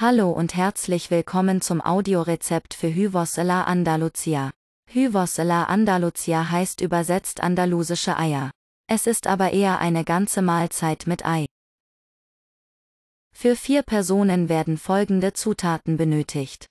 Hallo und herzlich willkommen zum Audiorezept für Hyvos a la Andalucia. Hyvos la Andalucia heißt übersetzt andalusische Eier. Es ist aber eher eine ganze Mahlzeit mit Ei. Für vier Personen werden folgende Zutaten benötigt.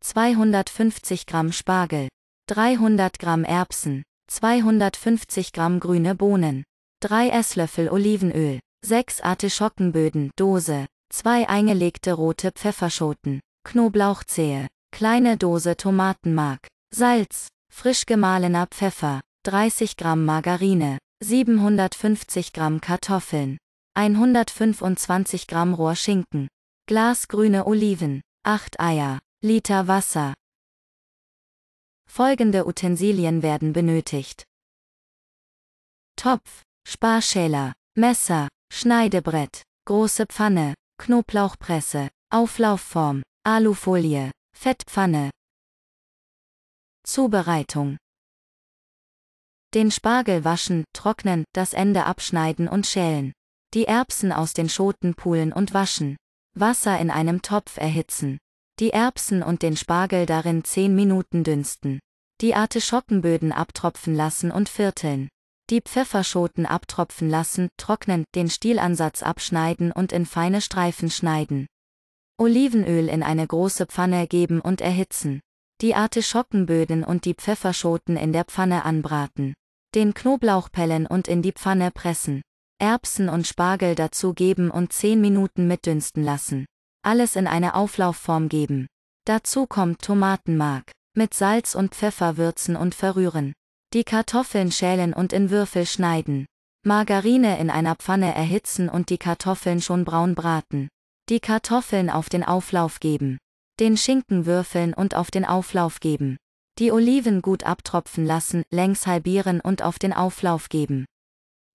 250 Gramm Spargel, 300 Gramm Erbsen, 250 Gramm grüne Bohnen, 3 Esslöffel Olivenöl, 6 Artischockenböden, Dose, 2 eingelegte rote Pfefferschoten, Knoblauchzehe, kleine Dose Tomatenmark, Salz, frisch gemahlener Pfeffer, 30 Gramm Margarine, 750 Gramm Kartoffeln, 125 Gramm Rohrschinken, Glas grüne Oliven, 8 Eier, Liter Wasser. Folgende Utensilien werden benötigt. Topf, Sparschäler, Messer, Schneidebrett, große Pfanne, Knoblauchpresse, Auflaufform, Alufolie, Fettpfanne. Zubereitung. Den Spargel waschen, trocknen, das Ende abschneiden und schälen. Die Erbsen aus den Schoten pulen und waschen. Wasser in einem Topf erhitzen. Die Erbsen und den Spargel darin 10 Minuten dünsten. Die Artischockenböden abtropfen lassen und vierteln. Die Pfefferschoten abtropfen lassen, trocknen, den Stielansatz abschneiden und in feine Streifen schneiden. Olivenöl in eine große Pfanne geben und erhitzen. Die Artischockenböden und die Pfefferschoten in der Pfanne anbraten. Den Knoblauch pellen und in die Pfanne pressen. Erbsen und Spargel dazu geben und 10 Minuten mitdünsten lassen. Alles in eine Auflaufform geben. Dazu kommt Tomatenmark. Mit Salz und Pfeffer würzen und verrühren. Die Kartoffeln schälen und in Würfel schneiden. Margarine in einer Pfanne erhitzen und die Kartoffeln schon braun braten. Die Kartoffeln auf den Auflauf geben. Den Schinken würfeln und auf den Auflauf geben. Die Oliven gut abtropfen lassen, längs halbieren und auf den Auflauf geben.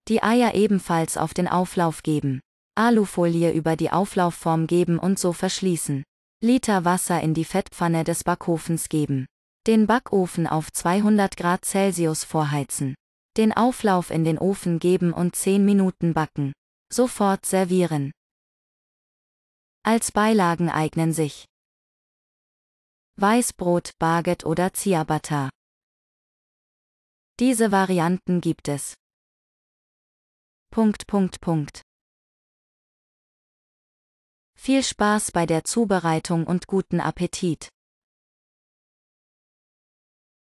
Die Eier ebenfalls auf den Auflauf geben. Alufolie über die Auflaufform geben und so verschließen. Liter Wasser in die Fettpfanne des Backofens geben. Den Backofen auf 200 Grad Celsius vorheizen. Den Auflauf in den Ofen geben und 10 Minuten backen. Sofort servieren. Als Beilagen eignen sich Weißbrot, Baguette oder Ciabatta. Diese Varianten gibt es. Punkt, Punkt, Punkt. Viel Spaß bei der Zubereitung und guten Appetit!